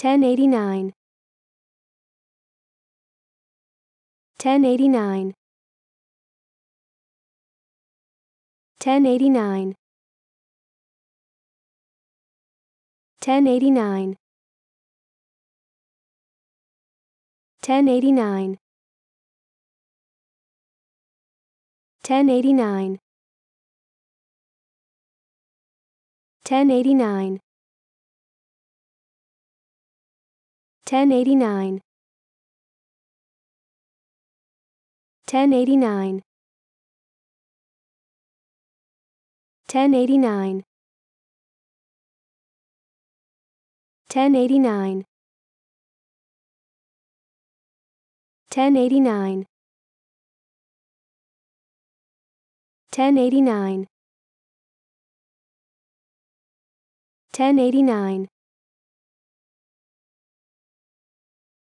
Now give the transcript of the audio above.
1089 1089 1089 1089 1089 1089 1089 1089 1089 1089 1089 1089 1089 1089